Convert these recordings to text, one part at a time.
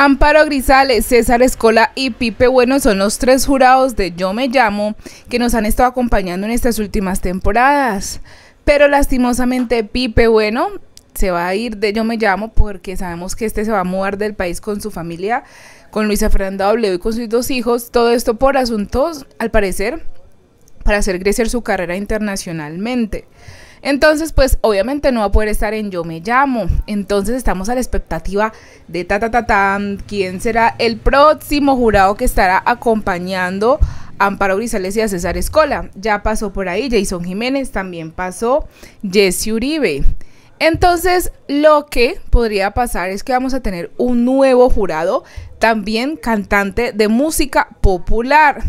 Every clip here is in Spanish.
Amparo Grisales, César Escola y Pipe Bueno son los tres jurados de Yo Me Llamo que nos han estado acompañando en estas últimas temporadas. Pero lastimosamente Pipe Bueno se va a ir de Yo Me Llamo porque sabemos que este se va a mudar del país con su familia, con Luisa Fernanda W y con sus dos hijos. Todo esto por asuntos, al parecer, para hacer crecer su carrera internacionalmente. Entonces, pues obviamente no va a poder estar en Yo Me Llamo. Entonces estamos a la expectativa de ta ta ta quién será el próximo jurado que estará acompañando a Amparo Grisales y a César Escola. Ya pasó por ahí Jason Jiménez, también pasó Jesse Uribe. Entonces, lo que podría pasar es que vamos a tener un nuevo jurado, también cantante de música popular.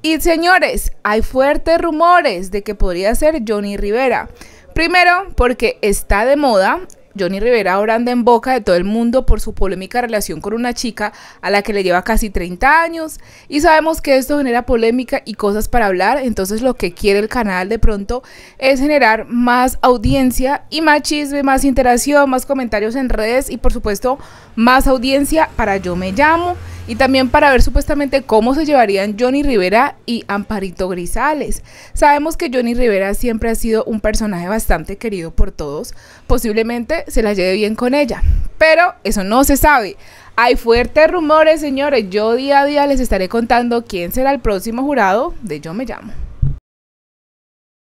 Y señores, hay fuertes rumores de que podría ser Johnny Rivera. Primero, porque está de moda Johnny Rivera ahora anda en boca de todo el mundo por su polémica relación con una chica a la que le lleva casi 30 años y sabemos que esto genera polémica y cosas para hablar, entonces lo que quiere el canal de pronto es generar más audiencia y más chisme, más interacción, más comentarios en redes y por supuesto más audiencia para Yo Me Llamo y también para ver supuestamente cómo se llevarían Johnny Rivera y Amparito Grisales. Sabemos que Johnny Rivera siempre ha sido un personaje bastante querido por todos, posiblemente se la lleve bien con ella, pero eso no se sabe. Hay fuertes rumores, señores, yo día a día les estaré contando quién será el próximo jurado de Yo Me Llamo.